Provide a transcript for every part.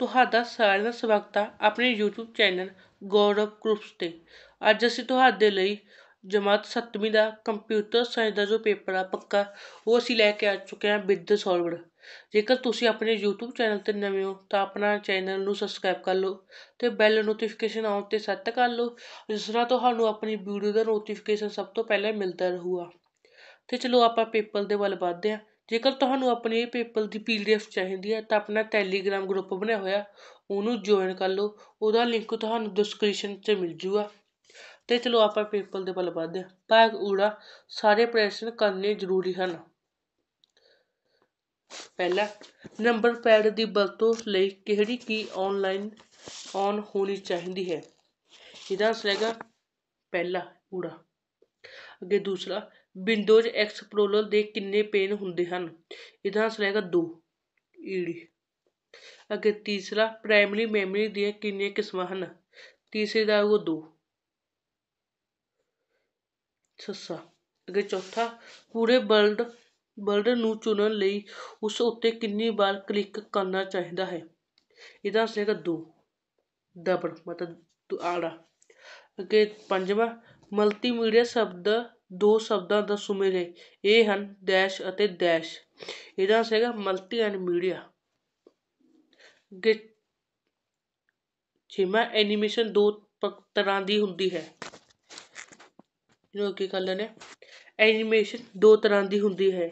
ਤੁਹਾਡਾ ਸਾਰਿਆਂ ਦਾ ਸਵਾਗਤ ਆ ਆਪਣੇ YouTube ਚੈਨਲ ਗੌਰਵ ਗਰੁੱਪਸ ਤੇ ਅੱਜ ਅਸੀਂ ਤੁਹਾਡੇ ਲਈ ਜਮਾਤ 7ਵੀਂ ਦਾ ਕੰਪਿਊਟਰ ਸਾਇੰਸ ਦਾ ਜੋ ਪੇਪਰ ਆ ਪੱਕਾ ਉਹ ਅਸੀਂ ਲੈ ਕੇ ਆ ਚੁੱਕੇ ਹਾਂ ਵਿਦ ਸੋਲਵਰ ਜੇਕਰ ਤੁਸੀਂ ਆਪਣੇ YouTube ਚੈਨਲ ਤੇ ਨਵੇਂ ਹੋ ਤਾਂ ਆਪਣਾ ਚੈਨਲ ਨੂੰ ਸਬਸਕ੍ਰਾਈਬ ਕਰ ਲਓ ਤੇ ਬੈਲ ਨੋਟੀਫਿਕੇਸ਼ਨ ਆਨ ਤੇ ਸੈੱਟ ਕਰ ਲਓ ਜਿਸ ਨਾਲ ਤੁਹਾਨੂੰ ਆਪਣੀ ਵੀਡੀਓ ਦਾ ਨੋਟੀਫਿਕੇਸ਼ਨ ਸਭ ਤੋਂ ਪਹਿਲਾਂ ਮਿਲਦਾ ਰਹੂਗਾ ਤੇ ਚਲੋ ਆਪਾਂ ਪੇਪਰ ਦੇ ਵੱਲ ਵਧਦੇ ਹਾਂ ਜੇਕਰ ਤੁਹਾਨੂੰ ਆਪਣੇ ਪੇਪਰ ਦੀ ਪੀਡੀਐਫ ਚਾਹੀਦੀ ਹੈ ਤਾਂ ਆਪਣਾ ਟੈਲੀਗ੍ਰਾਮ ਗਰੁੱਪ ਬਣਿਆ ਹੋਇਆ ਉਹਨੂੰ ਜੁਆਇਨ ਕਰ ਲਓ ਉਹਦਾ ਲਿੰਕ ਤੁਹਾਨੂੰ ਡਿਸਕ੍ਰਿਪਸ਼ਨ 'ਚ ਮਿਲ ਜੂਗਾ ਤੇ ਚਲੋ ਆਪਾਂ ਪੇਪਰ ਦੇ ਵੱਲ ਵਧਦੇ ਹਾਂ ਭਾਗ ਊੜਾ ਸਾਰੇ ਪ੍ਰਸ਼ਨ ਕਰਨੇ ਜ਼ਰੂਰੀ ਹਨ ਪਹਿਲਾ ਨੰਬਰ ਪੈਡ ਦੀ ਵਰਤੋਂ ਲਈ ਕਿਹੜੀ ਕੀ ਆਨਲਾਈਨ ਔਨ ਹੋਣੀ ਚਾਹੀਦੀ ਹੈ ਇਹਦਾ ਆਨਸਰ ਹੈਗਾ ਪਹਿਲਾ ਊੜਾ ਅੱਗੇ ਦੂਸਰਾ ਵਿੰਡੋਜ਼ ਐਕਸਪਲੋਰਰ ਦੇ ਕਿੰਨੇ ਪੇਨ ਹੁੰਦੇ ਹਨ ਇਹਦਾ ਆਨਸਰ ਹੈਗਾ ਦੋ ਈੜੀ ਅਗੇ ਤੀਸਰਾ ਪ੍ਰਾਇਮਰੀ ਮੈਮਰੀ ਦੀਆਂ ਕਿੰਨੀਆਂ ਕਿਸਮਾਂ ਹਨ ਤੀਸਰੇ ਦਾ ਉਹ ਦੋ ਸੱਸਾ ਅਗੇ ਚੌਥਾ ਪੂਰੇ ਵਰਲਡ ਵਰਲਡ ਨੂੰ ਚੁਣਨ ਲਈ ਉਸ ਉੱਤੇ ਕਿੰਨੀ ਵਾਰ ਕਲਿੱਕ ਕਰਨਾ ਚਾਹੀਦਾ ਹੈ ਇਹਦਾ ਆਨਸਰ ਹੈਗਾ ਦੋ ਡਬਲ ਮਤਲਬ ਆੜਾ ਅਗੇ ਪੰਜਵਾਂ ਮਲਟੀਮੀਡੀਆ ਸ਼ਬਦ ਦੋ ਸ਼ਬਦਾਂ ਦਾ ਸੁਮੇਲ ਇਹ ਹਨ ਡੈਸ਼ ਅਤੇ ਡੈਸ਼ ਇਹਦਾ ਸੀਗਾ ਮਲਟੀ ਐਂਡ ਮੀਡੀਆ ਜਿਵੇਂ ਐਨੀਮੇਸ਼ਨ ਦੋ ਤਰ੍ਹਾਂ ਦੀ ਹੁੰਦੀ ਹੈ ਇਹਨੂੰ ਕੀ ਕਰ ਲੈਣੇ ਐਨੀਮੇਸ਼ਨ ਦੋ ਤਰ੍ਹਾਂ ਦੀ ਹੁੰਦੀ ਹੈ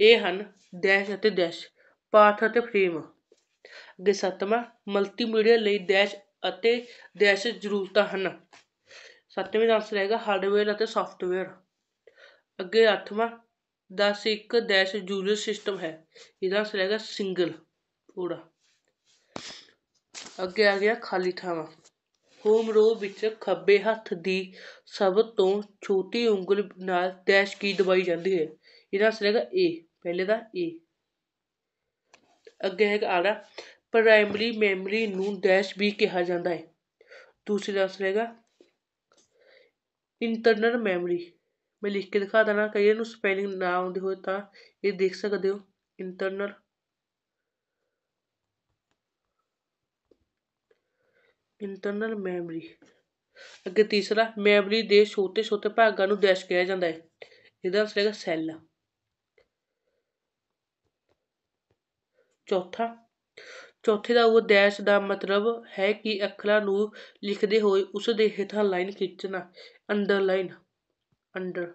ਇਹ ਹਨ ਡੈਸ਼ ਅਤੇ ਡੈਸ਼ ਪਾਠ ਅਤੇ ਫਰੇਮ ਅੱਗੇ ਸੱਤਵਾਂ ਮੀਡੀਆ ਲਈ ਡੈਸ਼ ਅਤੇ ਡੈਸ਼ ਜ਼ਰੂਰਤਾਂ ਹਨ ਸੱਤਵੇਂ ਦਾ ਆਨਸਰ ਹੈਗਾ ਹਾਰਡਵੇਅਰ ਅਤੇ ਸੌਫਟਵੇਅਰ ਅੱਗੇ ਅੱਠਵਾਂ ਦਾ ਸਿੱਖ ਡੈਸ਼ ਜੂਰੀਅਲ ਸਿਸਟਮ ਹੈ ਇਹਦਾ ਅਸਰ ਹੈਗਾ ਸਿੰਗਲ ਪੂਰਾ ਅੱਗੇ ਆ ਗਿਆ ਖਾਲੀ ਥਾਵਾਂ ਹੋਮ ਰੋ ਵਿੱਚ ਖੱਬੇ ਹੱਥ ਦੀ ਸਭ ਤੋਂ ਛੋਟੀ ਉਂਗਲ ਨਾਲ ਡੈਸ਼ ਕੀ ਦਬਾਈ ਜਾਂਦੀ ਹੈ ਇਹਦਾ ਅਸਰ ਹੈਗਾ ਏ ਪਹਿਲੇ ਦਾ ਏ ਅੱਗੇ ਹੈਗਾ ਆੜਾ ਪ੍ਰਾਇਮਰੀ ਮੈਮਰੀ ਨੂੰ ਡੈਸ਼ ਵੀ ਕਿਹਾ ਜਾਂਦਾ ਹੈ ਦੂਸਰਾ ਅਸਰ ਹੈਗਾ ਇੰਟਰਨਲ ਮੈਮਰੀ ਮੈਂ ਲਿਖ ਕੇ ਦਿਖਾ ਦੇਣਾ ਕਈ ਨੂੰ ਸਪੈਲਿੰਗ ਨਾ ਆਉਂਦੀ ਹੋਵੇ ਤਾਂ ਇਹ ਦੇਖ ਸਕਦੇ ਹੋ ਇੰਟਰਨਲ ਇੰਟਰਨਲ ਮੈਮਰੀ ਅੱਗੇ ਤੀਸਰਾ ਮੈਮਰੀ ਦੇ ਛੋਟੇ ਛੋਟੇ ਭਾਗਾਂ ਨੂੰ ਡੈਸ਼ ਕਿਹਾ ਜਾਂਦਾ ਹੈ ਇਹਦਾ ਅਸਲ ਹੈਗਾ ਸੈੱਲ ਚੌਥਾ ਚੌਥੇ ਦਾ ਉਹ ਡੈਸ਼ ਦਾ ਮਤਲਬ ਹੈ ਕਿ ਅੱਖਰਾਂ ਨੂੰ ਲਿਖਦੇ ਹੋਏ ਉਸ ਦੇ ਹੇਠਾਂ ਲਾਈਨ ਖਿੱਚਣਾ ਅੰਡਰਲਾਈਨ ਅੰਡਰ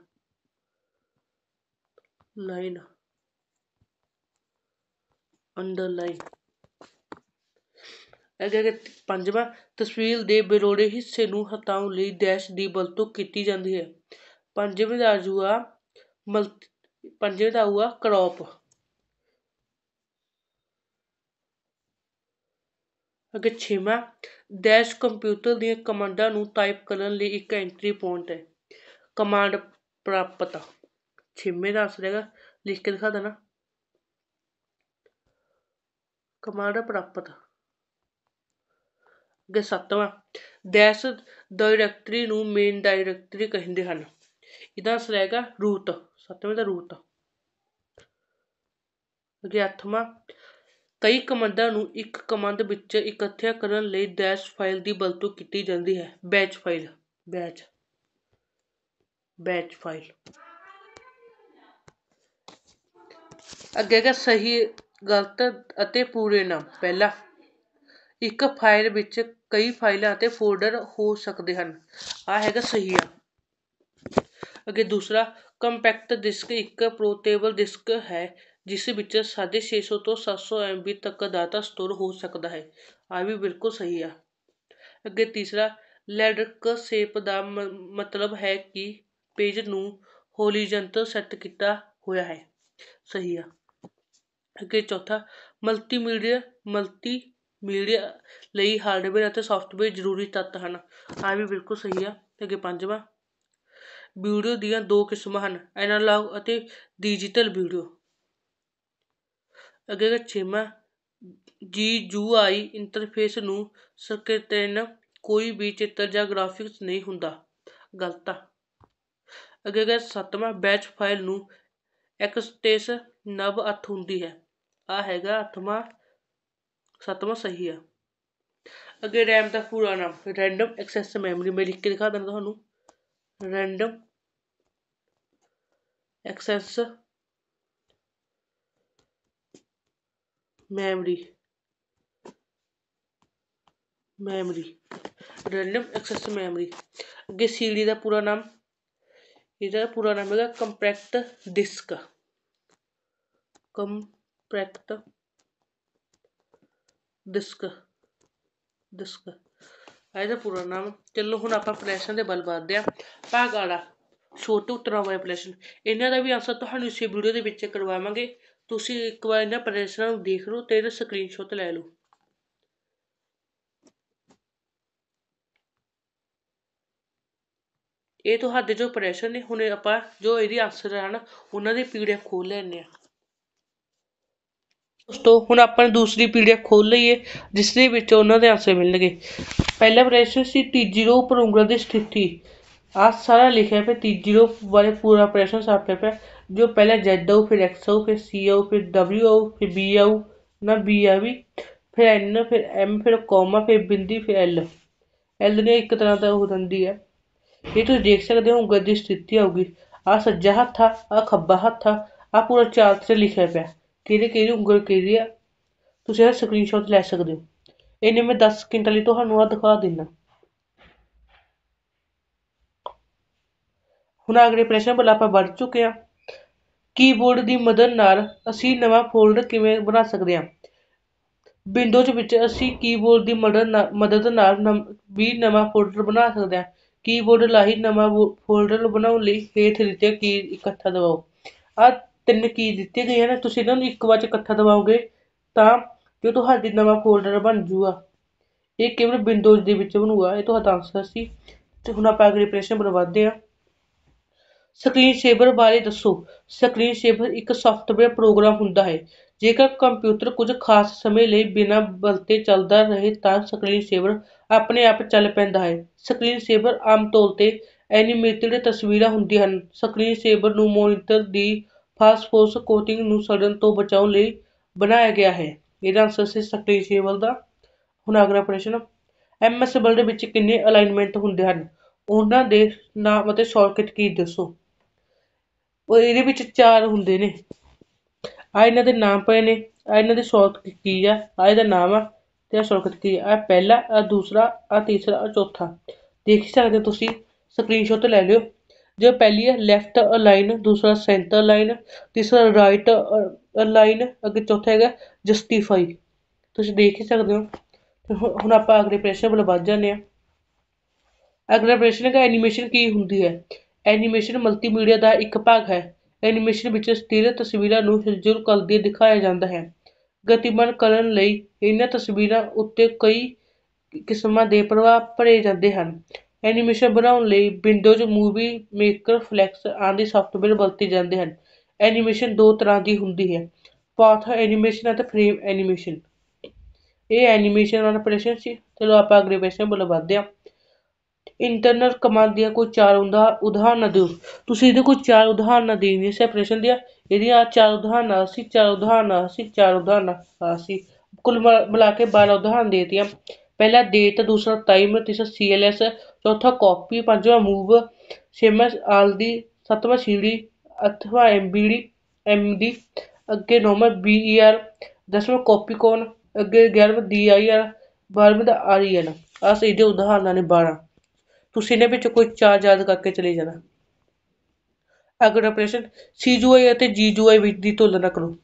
ਲਾਈਨ ਅੰਡਰਲਾਈਨ ਅਗਰ ਪੰਜਵਾਂ ਤਸਵੀਰ ਦੇ ਬਿਰੋੜੇ ਹਿੱਸੇ ਨੂੰ ਹਟਾਉਣ ਲਈ ਡੈਸ਼ ਦੀ ਵਰਤੋਂ ਕੀਤੀ ਜਾਂਦੀ ਹੈ ਪੰਜਵੇਂ ਦਾ ਜੂਆ ਮਲ ਪੰਜਵੇਂ ਦਾ ਹੂਆ ਕ੍ਰੌਪ ਅਗੇ ਛੇਵਾਂ ਡੈਸ਼ ਕੰਪਿਊਟਰ ਦੀਆਂ ਕਮਾਂਡਾਂ ਨੂੰ ਟਾਈਪ ਕਰਨ ਲਈ ਇੱਕ ਐਂਟਰੀ ਪੁਆਇੰਟ ਹੈ ਕਮਾਂਡ ਪ੍ਰਾਪਤ ਛੇਵੇਂ ਦਾ ਆਨਸਰ ਹੈਗਾ ਲਿਖ ਕੇ ਦਿਖਾ ਦੇਣਾ ਕਮਾਂਡ ਪ੍ਰਾਪਤ ਅੱਗੇ ਸੱਤਵਾਂ ਡੈਸ਼ ਡਾਇਰੈਕਟਰੀ ਨੂੰ ਮੇਨ ਡਾਇਰੈਕਟਰੀ ਕਹਿੰਦੇ ਹਨ ਇਹਦਾ ਅਸਰ ਹੈਗਾ ਰੂਟ ਸੱਤਵੇਂ ਦਾ ਰੂਟ ਅਗੇ ਅੱਠਵਾਂ ਕਈ ਕਮਾਂਡਾਂ ਨੂੰ ਇੱਕ ਕਮਾਂਡ ਵਿੱਚ ਇਕੱਠਿਆ ਕਰਨ ਲਈ ਡੈਸ਼ ਫਾਈਲ ਦੀ ਵਰਤੋਂ ਕੀਤੀ ਜਾਂਦੀ ਹੈ batch file batch batch file ਅੱਗੇ ਦਾ ਸਹੀ ਗਲਤ ਅਤੇ ਪੂਰੇ ਨਾਮ ਪਹਿਲਾ ਇੱਕ ਫਾਈਲ ਵਿੱਚ ਕਈ ਫਾਈਲਾਂ ਅਤੇ ਫੋਲਡਰ ਹੋ ਸਕਦੇ ਹਨ ਆ ਹੈਗਾ ਸਹੀ ਆ ਅੱਗੇ ਦੂਸਰਾ ਕੰਪੈਕਟ ਡਿਸਕ ਇੱਕ ਪੋਰਟੇਬਲ ਡਿਸਕ ਹੈ ਜਿਸ ਵਿੱਚ 650 ਤੋਂ 700 MB ਤੱਕ ਡਾਟਾ ਸਟੋਰ ਹੋ ਸਕਦਾ ਹੈ ਆ ਵੀ ਬਿਲਕੁਲ ਸਹੀ ਆ ਅੱਗੇ ਤੀਸਰਾ ਲੈਡਰਕ ਸ਼ੇਪ ਦਾ ਮਤਲਬ ਹੈ ਕਿ ਪੇਜ ਨੂੰ ਹੋਲੀਜਨ ਸੈੱਟ ਕੀਤਾ ਹੋਇਆ ਹੈ ਸਹੀ ਆ ਅੱਗੇ ਚੌਥਾ ਮਲਟੀਮੀਡੀਆ ਮਲਟੀਮੀਡੀਆ ਲਈ ਹਾਰਡਵੇਅਰ ਅਤੇ ਸੌਫਟਵੇਅਰ ਜ਼ਰੂਰੀ ਤੱਤ ਹਨ ਆ ਵੀ ਬਿਲਕੁਲ ਸਹੀ ਆ ਅੱਗੇ ਪੰਜਵਾਂ ਵੀਡੀਓ ਦੀਆਂ ਦੋ ਕਿਸਮਾਂ ਹਨ ਐਨਾਲੌਗ ਅਤੇ ਡਿਜੀਟਲ ਵੀਡੀਓ ਅੱਗੇ ਛੇਵਾਂ ਜੀ ਯੂ ਆਈ ਇੰਟਰਫੇਸ ਨੂੰ ਸਕ੍ਰਿਤਨ ਕੋਈ ਵੀ ਚਿੱਤਰ ਜਾਂ ਗ੍ਰਾਫਿਕਸ ਨਹੀਂ ਹੁੰਦਾ ਗਲਤ ਆ ਅਗੇ ਸੱਤਵਾਂ ਬੈਚ ਫਾਈਲ ਨੂੰ ਐਕਸਟੇਸ ਨਵ ਅੱਠ ਹੁੰਦੀ ਹੈ ਆ ਹੈਗਾ ਅੱਠਵਾਂ ਸੱਤਵਾਂ ਸਹੀ ਆ ਅਗੇ ਰੈਮ ਦਾ ਪੂਰਾ ਨਾਮ ਰੈਂਡਮ ਐਕਸੈਸ ਮੈਮਰੀ ਮੈਂ ਲਿਖ ਕੇ ਦਿਖਾ ਦਿੰਦਾ ਤੁਹਾਨੂੰ random access memory memory random access memory ਅੱਗੇ ਸੀਡੀ ਦਾ ਪੂਰਾ ਨਾਮ ਇਹਦਾ ਪੂਰਾ ਨਾਮ ਹੈਗਾ compact disc compact disc disc ਇਹਦਾ ਪੂਰਾ ਨਾਮ ਚਲੋ ਹੁਣ ਆਪਾਂ ਪ੍ਰੈਸ਼ਨ ਦੇ ਬਲ ਵਧਦੇ ਆ ਭਾਗ ਆੜਾ ਛੋਟੂ ਉਤਰਾਂ ਵਾਲੇ ਪ੍ਰੈਸ਼ਨ ਇਹਨਾਂ ਦਾ ਵੀ ਆਨਸਰ ਤੁਹਾਨੂੰ ਇਸੇ ਵੀਡੀਓ ਦੇ ਵਿੱਚ ਕਰਵਾਵਾਂਗੇ ਤੁਸੀਂ ਇੱਕ ਵਾਰ ਇਹਨਾਂ ਪ੍ਰੈਸ਼ਨਾਂ ਨੂੰ ਦੇਖ ਲਓ ਤੇ ਇਹਦਾ ਸਕਰੀਨਸ਼ਾਟ ਲੈ ਲਓ ਇਹ ਤੁਹਾਡੇ ਜੋ ਪ੍ਰਸ਼ਨ ਨੇ ਹੁਣ ਆਪਾਂ ਜੋ ਇਹਦੀ ਆਨਸਰ ਹਨ ਉਹਨਾਂ ਦੀ ਪੀਡੀਐਫ ਖੋਲ ਲੈਣੇ ਆ ਦੋਸਤੋ ਹੁਣ ਆਪਾਂ ਦੂਸਰੀ ਪੀਡੀਐਫ ਖੋਲ ਲਈਏ ਜਿਸ ਦੇ ਵਿੱਚ ਉਹਨਾਂ ਦੇ ਆਨਸਰ ਮਿਲਣਗੇ ਪਹਿਲਾ ਪ੍ਰਸ਼ਨ ਸੀ ਤੀਜੀ ਰੋ ਉੱਪਰ ਉਂਗਲ ਦੀ ਸਥਿਤੀ ਆ ਸਾਰਾ ਲਿਖਿਆ ਹੈ ਪੇ ਤੀਜੀ ਰੋ ਬਾਰੇ ਪੂਰਾ ਪ੍ਰਸ਼ਨ ਸਾਫੇ ਪੇ ਜੋ ਪਹਿਲਾ ਜ਼ੈਡ ਆਉ ਫਿਰ ਐਕਸ ਆਉ ਫਿਰ ਸੀ ਆਉ ਫਿਰ ਡਬਲਯੂ ਆਉ ਫਿਰ ਬੀ ਆਉ ਨਾ ਬੀ ਆ ਵੀ ਫਿਰ ਐਨ ਫਿਰ ਐਮ ਫਿਰ ਕੋਮਾ ਫਿਰ ਬਿੰਦੀ ਫਿਰ ਐਲ ਐਲ ਨੇ ਇੱਕ ਤਰ੍ਹਾਂ ਦਾ ਉਹ ਦੰਦੀ ਹੈ ਇਹ ਤੁਸੀਂ ਦੇਖ ਸਕਦੇ ਹੋ ਗੱਦੀ ਸਥਿਤੀ ਆਊਗੀ ਆ ਸੱਜਾ ਹੱਥ ਆ ਆ ਖੱਬਾ ਹੱਥ ਆ ਆ ਪੂਰਾ ਚਾਰਟ ਤੇ ਲਿਖਿਆ ਪਿਆ ਕਿਹੜੀ ਕਿਹੜੀ ਉਂਗਲ ਕਿਹੜੀ ਆ ਤੁਸੀਂ ਇਹ ਸਕਰੀਨਸ਼ਾਟ ਲੈ ਸਕਦੇ ਹੋ ਇਹਨੇ ਮੈਂ 10 ਸਕਿੰਟ ਲਈ ਤੁਹਾਨੂੰ ਆ ਦਿਖਾ ਦਿੰਦਾ ਹੁਣ ਅਗਲੇ ਪ੍ਰਸ਼ਨ ਵੱਲ ਆਪਾਂ ਵੱਧ ਚੁੱਕੇ ਆ ਕੀਬੋਰਡ ਦੀ ਮਦਦ ਨਾਲ ਅਸੀਂ ਨਵਾਂ ਫੋਲਡਰ ਕਿਵੇਂ ਬਣਾ ਸਕਦੇ ਆ ਵਿੰਡੋਜ਼ ਵਿੱਚ ਅਸੀਂ ਕੀਬੋਰਡ ਦੀ ਮਦਦ ਨਾਲ ਵੀ ਨਵਾਂ ਫੋਲਡਰ ਬਣਾ ਸਕਦੇ ਆ ਕੀਬੋਰਡ ਰਾਹੀਂ ਨਵਾਂ ਫੋਲਡਰ ਬਣਾਉਣ ਲਈ ਹੇਠ ਦਿੱਤੇ ਕੀ ਇਕੱਠਾ ਦਬਾਓ ਆ ਤਿੰਨ ਕੀ ਦਿੱਤੀਆਂ ਗਈਆਂ ਨੇ ਤੁਸੀਂ ਇਹਨਾਂ ਨੂੰ ਇੱਕ ਵਾਰ ਇਕੱਠਾ ਦਬਾਓਗੇ ਤਾਂ ਜੋ ਤੁਹਾਡੀ ਨਵਾਂ ਫੋਲਡਰ ਬਣ ਜੂਗਾ ਇਹ ਕੇਵਲ ਵਿੰਡੋਜ਼ ਦੇ ਵਿੱਚ ਬਣੂਗਾ ਇਹ ਤੁਹਾਡਾ ਆਨਸਰ ਸੀ ਤੇ ਹੁਣ ਆਪਾਂ ਅਗਲੇ ਪ੍ਰਸ਼ਨ ਪਰ ਵੱਧਦੇ ਹਾਂ ਸਕਰੀਨ ਸ਼ੇਵਰ ਬਾਰੇ ਦੱਸੋ ਸਕਰੀਨ ਸ਼ੇਵਰ ਇੱਕ ਸੌਫਟਵੇਅਰ ਪ੍ਰੋਗਰਾਮ ਹੁੰਦਾ ਹੈ ਜੇਕਰ ਕੰਪਿਊਟਰ ਕੁਝ ਖਾਸ ਸਮੇਂ ਲਈ ਬਿਨਾਂ ਵਰਤੇ ਚੱਲਦਾ ਰਹੇ ਤਾਂ ਸਕਰੀਨ ਸ਼ੇਵਰ ਆਪਣੇ ਆਪ ਚੱਲ ਪੈਂਦਾ ਹੈ ਸਕਰੀਨ ਸੇਵਰ ਆਮ ਤੌਰ ਤੇ ਐਨੀਮੇਟਡ ਤਸਵੀਰਾਂ ਹੁੰਦੀਆਂ ਹਨ ਸਕਰੀਨ ਸੇਵਰ ਨੂੰ ਮੋਨੀਟਰ ਦੀ ਫਾਸਫੋਰਸ ਕੋਟਿੰਗ ਨੂੰ ਸੜਨ ਤੋਂ ਬਚਾਉਣ ਲਈ ਬਣਾਇਆ ਗਿਆ ਹੈ ਇਹਦਾ ਆਨਸਰ ਸੀ ਸੇਵਰ ਦਾ ਹੁਣ ਅਗਲਾ ਪ੍ਰਸ਼ਨ ਐਮਐਸ ਵਰਡ ਵਿੱਚ ਕਿੰਨੇ ਅਲਾਈਨਮੈਂਟ ਹੁੰਦੇ ਹਨ ਉਹਨਾਂ ਦੇ ਨਾਮ ਅਤੇ ਸ਼ਾਰਟਕਟ ਕੀ ਦੱਸੋ ਉਹ ਇਹਦੇ ਵਿੱਚ ਚਾਰ ਹੁੰਦੇ ਨੇ ਆ ਇਹਨਾਂ ਦੇ ਨਾਮ ਪਏ ਨੇ ਆ ਇਹਨਾਂ ਦੇ ਸ਼ਾਰਟਕਟ ਕੀ ਆ ਆ ਇਹਦਾ ਨਾਮ ਆ ਤੇ ਸੁਰੱਖਿਅਤ ਕੀ ਹੈ ਪਹਿਲਾ ਆ ਦੂਸਰਾ ਆ ਤੀਸਰਾ ਆ ਚੌਥਾ ਦੇਖ ਹੀ ਸਕਦੇ ਹੋ ਤੁਸੀਂ ਸਕਰੀਨਸ਼ਾਟ ਲੈ ਲਿਓ ਜੋ ਪਹਿਲੀ ਹੈ ਲੈਫਟ ਅਲਾਈਨ ਦੂਸਰਾ ਸੈਂਟਰ ਲਾਈਨ ਤੀਸਰਾ ਰਾਈਟ ਅਲਾਈਨ ਅੱਗੇ ਚੌਥਾ ਹੈਗਾ ਜਸਟੀਫਾਈ ਤੁਸੀਂ ਦੇਖ ਹੀ ਸਕਦੇ ਹੋ ਹੁਣ ਆਪਾਂ ਅਗਲੇ ਪ੍ਰਸ਼ਨ ਵੱਲ ਵੱਧ ਜਾਂਦੇ ਆ ਅਗਲੇ ਪ੍ਰਸ਼ਨ ਦਾ ਐਨੀਮੇਸ਼ਨ ਕੀ ਹੁੰਦੀ ਹੈ ਐਨੀਮੇਸ਼ਨ ਮਲਟੀਮੀਡੀਆ ਦਾ ਇੱਕ ਭਾਗ ਹੈ ਐਨੀਮੇਸ਼ਨ ਵਿੱਚ ਸਥਿਰ ਤਸਵੀਰਾਂ ਨੂੰ ਹਿਲਜੁਲ ਕਰਦੇ ਦਿਖਾਇਆ ਜਾਂਦਾ ਹੈ ਗਤੀਮਾਨ ਕਰਨ ਲਈ ਇਹਨਾਂ ਤਸਵੀਰਾਂ ਉੱਤੇ ਕਈ ਕਿਸਮਾਂ ਦੇ ਪ੍ਰਭਾਵ ਭਰੇ ਜਾਂਦੇ ਹਨ ਐਨੀਮੇਸ਼ਨ ਬਣਾਉਣ ਲਈ ਵਿੰਡੋਜ਼ ਮੂਵੀ ਮੇਕਰ ਫਲੈਕਸ ਆਦਿ ਸਾਫਟਵੇਅਰ ਵਰਤੇ ਜਾਂਦੇ ਹਨ ਐਨੀਮੇਸ਼ਨ ਦੋ ਤਰ੍ਹਾਂ ਦੀ ਹੁੰਦੀ ਹੈ ਪਾਥ ਐਨੀਮੇਸ਼ਨ ਅਤੇ ਫਰੇਮ ਐਨੀਮੇਸ਼ਨ ਇਹ ਐਨੀਮੇਸ਼ਨ ਔਰ ਆਪਰੇਸ਼ਨ ਸੀ ਚਲੋ ਆਪਾਂ ਅਗਲੇ ਪ੍ਰਸ਼ਨ ਬੋਲ ਵਧਦੇ ਹਾਂ ਇੰਟਰਨਲ ਕਮਾਂਡ ਦੀਆਂ ਕੋਈ ਚਾਰ ਉਦਾਹਰਨਾਂ ਦਿਓ ਤੁਸੀਂ ਇਹਦੇ ਕੋਈ ਚਾਰ ਉਦਾਹਰਨਾਂ ਦੇਣੀਆਂ ਸੀ ਆਪਰੇਸ਼ਨ ਦੀਆਂ ਇਹਦੀਆਂ ਚਾਰ ਉਦਾਹਰਨਾਂ ਸੀ ਚਾਰ ਉਦਾਹਰਨਾਂ ਸੀ ਚਾਰ ਉਦਾਹਰਨਾਂ ਸੀ ਕੁੱਲ ਮਿਲਾ ਕੇ 12 ਦੇ ਦੇਤੀਆਂ ਪਹਿਲਾ ਡੇਟ ਦੂਸਰਾ ਟਾਈਮ ਤੀਸਰਾ ਸੀਐਲਐਸ ਚੌਥਾ ਕਾਪੀ ਪੰਜਵਾਂ ਮੂਵ ਛੇਵਾਂ ਆਲਦੀ ਸੱਤਵਾਂ ਸ਼ੀੜੀ ਅੱਠਵਾਂ ਐਮਬੀਡੀ ਐਮਡੀ ਅੱਗੇ ਨੌਵਾਂ ਬੀਈਆਰ ਦਸਵਾਂ ਕਾਪੀ ਕੋਨ ਅੱਗੇ 11ਵਾਂ ਡੀਆਈਆਰ 12ਵਾਂ ਦਾ ਆਰਈਐਨ ਆਸ ਇਹਦੇ ਉਦਾਹਰਨਾਂ ਨੇ 12 ਤੁਸੀਂ ਨੇ ਵਿੱਚ ਕੋਈ ਚਾਰ ਯਾਦ ਕਰਕੇ ਚਲੇ ਜਾਣਾ ਅਗਰ ਆਪਰੇਸ਼ਨ CGI ਅਤੇ GGI ਵਿੱਚ ਦੀ ਤੁਲਨਾ ਕਰੋ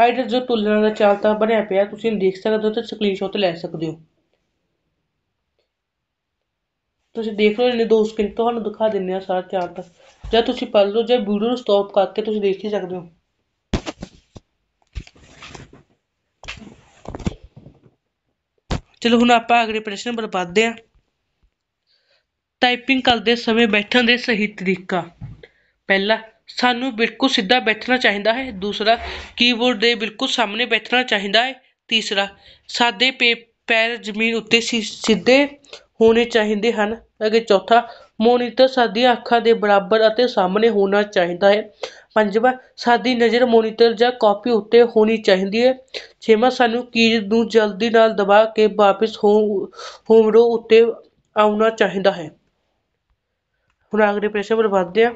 ਆਈਡਰ ਜੋ ਤੁਲਨਾ ਦਾ ਚਾਲਤਾ ਬਣਿਆ ਪਿਆ ਤੁਸੀਂ ਦੇਖ ਸਕਦੇ ਹੋ ਤੇ ਸਕਰੀਨਸ਼ਾਟ ਲੈ ਸਕਦੇ ਹੋ ਤੁਸੀਂ ਦੇਖ ਲਓ ਇਹਨੇ ਦੋ ਸਕਰੀਨ ਤੁਹਾਨੂੰ ਦਿਖਾ ਦਿੰਨੇ ਆ ਸਾਰਾ ਚਾਰਟ ਜਾਂ ਤੁਸੀਂ ਪੜ੍ਹ ਲਓ ਜਾਂ ਵੀਡੀਓ ਨੂੰ ਸਟਾਪ ਕਰਕੇ ਤੁਸੀਂ ਦੇਖ ਹੀ ਸਕਦੇ ਹੋ ਚਲੋ ਹੁਣ ਆਪਾਂ ਅਗਲੇ ਪ੍ਰਸ਼ਨ ਪਰ ਵੱਧਦੇ ਆ ਟਾਈਪਿੰਗ ਕਰਦੇ ਸਮੇਂ ਬੈਠਣ ਦੇ ਸਹੀ ਤਰੀਕਾ ਪਹਿਲਾ ਸਾਨੂੰ ਬਿਲਕੁਲ ਸਿੱਧਾ ਬੈਠਣਾ ਚਾਹੀਦਾ ਹੈ ਦੂਸਰਾ ਕੀਬੋਰਡ ਦੇ ਬਿਲਕੁਲ ਸਾਹਮਣੇ ਬੈਠਣਾ ਚਾਹੀਦਾ ਹੈ ਤੀਸਰਾ ਸਾਦੇ ਪੇ ਪੈਰ ਜ਼ਮੀਨ ਉੱਤੇ ਸਿੱਧੇ ਹੋਣੇ ਚਾਹੀਦੇ ਹਨ ਅਗੇ ਚੌਥਾ ਮੋਨੀਟਰ ਸਾਡੀਆਂ ਅੱਖਾਂ ਦੇ ਬਰਾਬਰ ਅਤੇ ਸਾਹਮਣੇ ਹੋਣਾ ਚਾਹੀਦਾ ਹੈ ਪੰਜਵਾਂ ਸਾਡੀ ਨਜ਼ਰ ਮੋਨੀਟਰ ਜਾਂ ਕਾਪੀ ਉੱਤੇ ਹੋਣੀ ਚਾਹੀਦੀ ਹੈ ਛੇਵਾਂ ਸਾਨੂੰ ਕੀਜ਼ ਨੂੰ ਜਲਦੀ ਨਾਲ ਦਬਾ ਕੇ ਵਾਪਿਸ ਹੋਮ ਹੋਮਰੋ ਉੱਤੇ ਆਉਣਾ ਚਾਹੀਦਾ ਹੈ ਹੁਣ ਅਗਲੇ ਪ੍ਰਸ਼ਨ ਵੱਲ ਵਧਦੇ ਹਾਂ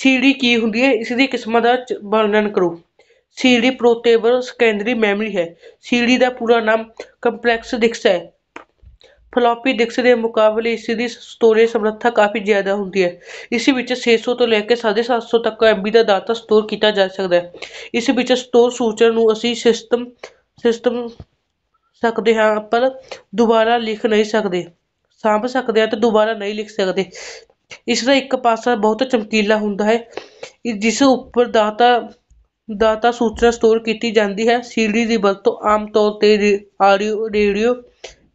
ਸੀਡੀ ਕੀ ਹੁੰਦੀ ਹੈ ਇਸ ਦੀ ਕਿਸਮਾਂ ਦਾ ਵਰਣਨ ਕਰੋ ਸੀਡੀ ਪੋਰਟੇਬਲ ਸੈਕੰਡਰੀ ਮੈਮਰੀ ਹੈ ਸੀਡੀ ਦਾ ਪੂਰਾ ਨਾਮ ਕੰਪਲੈਕਸ ਡਿਸਕ ਹੈ ਫਲੋਪੀ ਡਿਸਕ ਦੇ ਮੁਕਾਬਲੇ ਇਸ ਦੀ ਸਟੋਰੇਜ ਸਮਰੱਥਾ ਕਾਫੀ ਜ਼ਿਆਦਾ ਹੁੰਦੀ ਹੈ ਇਸ ਵਿੱਚ 600 ਤੋਂ ਲੈ ਕੇ 750 ਤੱਕ ਐਮਬੀ ਦਾ ਡਾਟਾ ਸਟੋਰ ਕੀਤਾ ਜਾ ਸਕਦਾ ਹੈ ਇਸ ਵਿੱਚ ਸਟੋਰ ਸੂਚਨ ਨੂੰ ਅਸੀਂ ਸਿਸਟਮ ਸਿਸਟਮ ਸਕਦੇ ਹਾਂ ਪਰ ਦੁਬਾਰਾ ਲਿਖ ਨਹੀਂ ਸਕਦੇ ਸਾਂਭ ਸਕਦੇ ਹਾਂ ਤੇ ਦੁਬਾਰਾ ਨਹੀਂ ਲਿਖ ਸਕਦੇ ਇਸ ਦਾ ਇੱਕ ਪਾਸਾ ਬਹੁਤ ਚਮਕੀਲਾ ਹੁੰਦਾ ਹੈ ਜਿਸ ਉੱਪਰ ਦਾਤਾ ਦਾਤਾ ਸੂਚਨਾ ਸਟੋਰ ਕੀਤੀ ਜਾਂਦੀ ਹੈ ਸੀਡੀ ਦੀ ਵਰਤੋਂ ਆਮ ਤੌਰ 'ਤੇ ਆਡੀਓ ਰੇਡੀਓ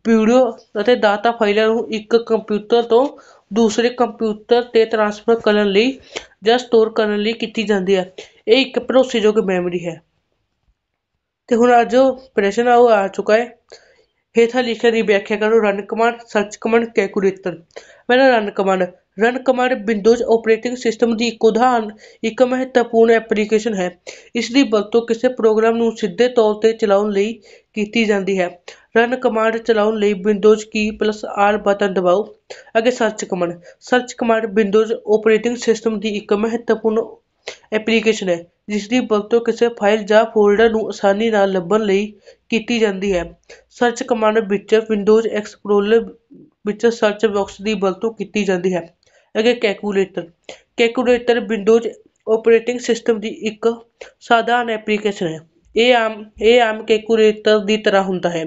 ਵੀਡੀਓ ਅਤੇ ਦਾਤਾ ਫਾਈਲਾਂ ਨੂੰ ਇੱਕ ਕੰਪਿਊਟਰ ਤੋਂ ਦੂਸਰੇ ਕੰਪਿਊਟਰ 'ਤੇ ਟ੍ਰਾਂਸਫਰ ਕਰਨ ਲਈ ਜਾਂ ਸਟੋਰ ਕਰਨ ਲਈ ਕੀਤੀ ਜਾਂਦੀ ਹੈ ਇਹ ਇੱਕ ਭਰੋਸੇਯੋਗ ਮੈਮਰੀ ਹੈ ਤੇ ਹੁਣ ਅੱਜ ਪ੍ਰਸ਼ਨ ਆਉ ਆ ਚੁੱਕਾ ਹੈ ਹੇਠਾਂ ਲਿਖੇ ਦੀ ਵਿਆਖਿਆ ਕਰੋ run command search command calculator ਮੈਨੂੰ run command command Windows operating system ਦੀ ਇੱਕ ਉਦਾਹਰਨ ਇੱਕ ਮਹੱਤਵਪੂਰਨ ਐਪਲੀਕੇਸ਼ਨ ਹੈ ਇਸ ਦੀ ਵਰਤੋਂ ਕਿਸੇ ਪ੍ਰੋਗਰਾਮ ਨੂੰ ਸਿੱਧੇ ਤੌਰ 'ਤੇ ਚਲਾਉਣ ਲਈ ਕੀਤੀ ਜਾਂਦੀ ਹੈ ਰਨ ਕਮਾਂਡ ਚਲਾਉਣ ਲਈ ਵਿੰਡੋਜ਼ ਕੀ ਆਰ ਬਟਨ ਦਬਾਓ ਅਗੇ search command search command Windows operating system ਦੀ ਇੱਕ ਮਹੱਤਵਪੂਰਨ ਐਪਲੀਕੇਸ਼ਨ ਹੈ ਜਿਸ ਦੀ ਵਰਤੋਂ ਕਿਸੇ ਫਾਈਲ ਜਾਂ ਫੋਲਡਰ ਨੂੰ ਆਸਾਨੀ ਨਾਲ ਲੱਭਣ ਲਈ ਕੀਤੀ ਜਾਂਦੀ ਹੈ ਸਰਚ ਕਮਾਂਡ ਵਿੱਚ ਵਿੰਡੋਜ਼ ਐਕਸਪਲੋਰਰ ਵਿੱਚ ਸਰਚ ਬਾਕਸ ਦੀ ਵਰਤੋਂ ਕੀਤੀ ਜਾਂਦੀ ਹੈ ਅੱਗੇ calculator calculator Windows operating system ਦੀ ਇੱਕ ਸਾਧਾਰਨ ਐਪਲੀਕੇਸ਼ਨ ਹੈ ਇਹ ਆਮ ਇਹ ਆਮ ਕੈਲਕੂਲੇਟਰ ਦੀ ਤਰ੍ਹਾਂ ਹੁੰਦਾ ਹੈ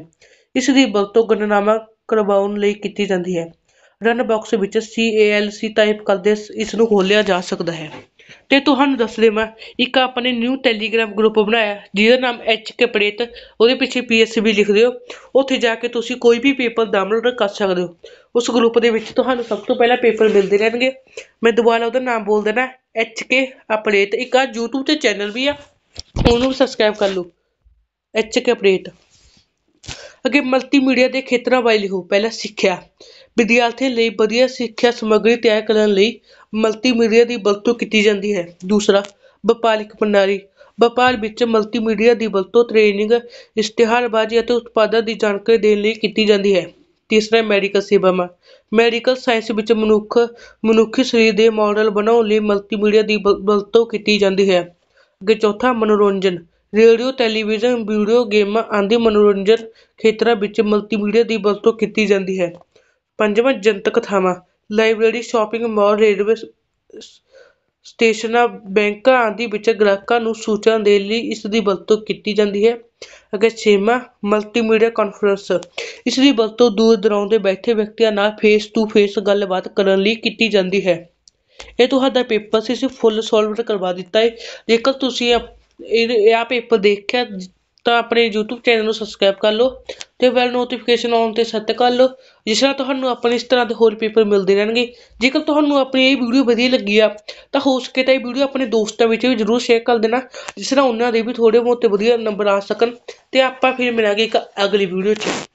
ਇਸ ਦੀ ਵਰਤੋਂ ਗਣਨਾਵਾਂ ਕਰਵਾਉਣ ਲਈ ਕੀਤੀ ਜਾਂਦੀ ਹੈ ਰਨ ਬਾਕਸ ਵਿੱਚ ਸੀ ਏ ਐਲ ਸੀ ਟਾਈਪ ਕਰਦੇ ਇਸ ਨੂੰ ਖੋਲ੍ਹਿਆ ਜਾ ਸਕਦਾ ਹੈ ਤੇ ਤੁਹਾਨੂੰ ਦੱਸ ਦੇਵਾਂ ਇੱਕ ਆਪਣੇ ਨਿਊ ਟੈਲੀਗ੍ਰਾਮ ਗਰੁੱਪ ਬਣਾਇਆ ਜਿਹਦਾ ਨਾਮ ਐਚ ਕੇ ਪ੍ਰੇਤ ਉਹਦੇ ਪਿੱਛੇ ਪੀਐਸਬੀ ਲਿਖ ਦਿਓ ਉੱਥੇ ਜਾ ਕੇ ਤੁਸੀਂ ਕੋਈ ਵੀ ਪੇਪਰ ਡਾਊਨਲੋਡ ਕਰ ਸਕਦੇ ਹੋ ਉਸ ਗਰੁੱਪ ਦੇ ਵਿੱਚ ਤੁਹਾਨੂੰ ਸਭ ਤੋਂ ਪਹਿਲਾਂ ਪੇਪਰ ਮਿਲਦੇ ਰਹਿਣਗੇ ਮੈਂ ਦੁਬਾਰਾ ਉਹਦਾ ਨਾਮ ਬੋਲ ਦੇਣਾ ਐਚ ਕੇ ਅਪਰੇਤ ਇੱਕ ਆ YouTube ਤੇ ਚੈਨਲ ਵੀ ਆ ਉਹਨੂੰ ਸਬਸਕ੍ਰਾਈਬ ਕਰ ਲਓ ਐਚ ਕੇ ਅਪਰੇਤ ਅੱਗੇ ਮਲਟੀਮੀਡੀਆ ਦੇ ਖੇਤਰਾਂ ਬਾਰੇ ਲਿਖੋ ਪਹਿਲਾਂ ਸਿੱਖਿਆ ਵਿਦਿਆਰਥੀ ਲਈ ਵਧੀਆ ਸਿੱਖਿਆ ਸਮੱਗਰੀ ਤਿਆਰ ਕਰਨ ਲਈ ਮਲਟੀਮੀਡੀਆ ਦੀ ਵਰਤੋਂ ਕੀਤੀ ਜਾਂਦੀ ਹੈ ਦੂਸਰਾ ਵਪਾਰਿਕ ਪ੍ਰਣਾਲੀ ਵਪਾਰ ਵਿੱਚ ਮਲਟੀਮੀਡੀਆ ਦੀ ਵਰਤੋਂ ਟ੍ਰੇਨਿੰਗ ਇਸ਼ਤਿਹਾਰਬਾਜ਼ੀ ਅਤੇ ਉਤਪਾਦਾਂ ਦੀ ਜਾਣਕਾਰੀ ਦੇਣ ਲਈ ਕੀਤੀ ਜਾਂਦੀ ਹੈ ਤੀਸਰਾ ਮੈਡੀਕਲ ਸੇਵਾਵਾਂ ਮੈਡੀਕਲ ਸਾਇੰਸ ਵਿੱਚ ਮਨੁੱਖ ਮਨੁੱਖੀ ਸਰੀਰ ਦੇ ਮਾਡਲ ਬਣਾਉਣ ਲਈ ਮਲਟੀਮੀਡੀਆ ਦੀ ਵ- ਵਰਤੋਂ ਕੀਤੀ ਜਾਂਦੀ ਹੈ ਅੱਗੇ ਚੌਥਾ ਮਨੋਰੰਜਨ ਰੇਡੀਓ ਟੈਲੀਵਿਜ਼ਨ ਵੀਡੀਓ ਗੇਮਾਂ ਆਦਿ ਮਨੋਰੰਜਨ ਖੇਤਰਾਂ ਵਿੱਚ ਮਲਟੀਮੀਡੀਆ ਦੀ ਵਰਤੋਂ ਕੀਤੀ ਜਾਂਦੀ ਹੈ ਪੰਜਵਾਂ ਜਨਤਕ ਥਾਵਾਂ ਲਾਇਬ੍ਰੇਰੀ ਸ਼ਾਪਿੰਗ ਮਾਲ ਰੇਲਵੇ ਸਟੇਸ਼ਨਾਂ ਬੈਂਕਾਂ ਆਦਿ ਵਿੱਚ ਗ੍ਰਾਹਕਾਂ ਨੂੰ ਸੂਚਨਾ ਦੇਣ ਲਈ ਇਸ ਦੀ ਵਰਤੋਂ ਕੀਤੀ ਜਾਂਦੀ ਹੈ ਅਗੇ ਛੇਵਾਂ ਮਲਟੀਮੀਡੀਆ ਕਾਨਫਰੰਸ ਇਸ ਦੀ ਵਰਤੋਂ ਦੂਰ ਦਰਾਉਣ ਦੇ ਬੈਠੇ ਵਿਅਕਤੀਆਂ ਨਾਲ ਫੇਸ ਟੂ ਫੇਸ ਗੱਲਬਾਤ ਕਰਨ ਲਈ ਕੀਤੀ ਜਾਂਦੀ ਹੈ ਇਹ ਤੁਹਾਡਾ ਪੇਪਰ ਸੀ ਸਿਰਫ ਫੁੱਲ ਸੋਲਵਰ ਕਰਵਾ ਦਿੱਤਾ ਹੈ ਜੇਕਰ ਤੁਸੀਂ ਇਹ ਆ ਪੇਪਰ ਦੇਖਿਆ ਤਾਂ ਆਪਣੇ YouTube ਚੈਨਲ ਨੂੰ ਸਬਸਕ੍ਰਾਈਬ ਕਰ ਲਓ ਤੇ ਬੈਲ ਨੋਟੀਫਿਕੇਸ਼ਨ ਆਨ 'ਤੇ ਸੈੱਟ ਕਰ ਲਓ ਜਿਸ ਨਾਲ ਤੁਹਾਨੂੰ ਆਪਣੇ ਇਸ ਤਰ੍ਹਾਂ ਦੇ ਹੋਰ ਪੇਪਰ ਮਿਲਦੇ ਰਹਿਣਗੇ ਜੇਕਰ ਤੁਹਾਨੂੰ ਆਪਣੀ ਇਹ ਵੀਡੀਓ ਵਧੀਆ ਲੱਗੀ ਆ ਤਾਂ ਹੋ ਸਕੇ ਤਾਂ ਇਹ ਵੀਡੀਓ ਆਪਣੇ ਦੋਸਤਾਂ ਵਿੱਚ ਵੀ ਜ਼ਰੂਰ ਸ਼ੇਅਰ ਕਰ ਦੇਣਾ ਜਿਸ ਨਾਲ ਉਹਨਾਂ ਦੇ ਵੀ ਥੋੜੇ ਬਹੁਤੇ ਵਧੀਆ ਨੰਬਰ ਆ ਸਕਣ ਤੇ ਆਪਾਂ ਫਿਰ ਮਿਲਾਂਗੇ ਇੱਕ ਅਗਲੀ ਵੀਡੀਓ 'ਚ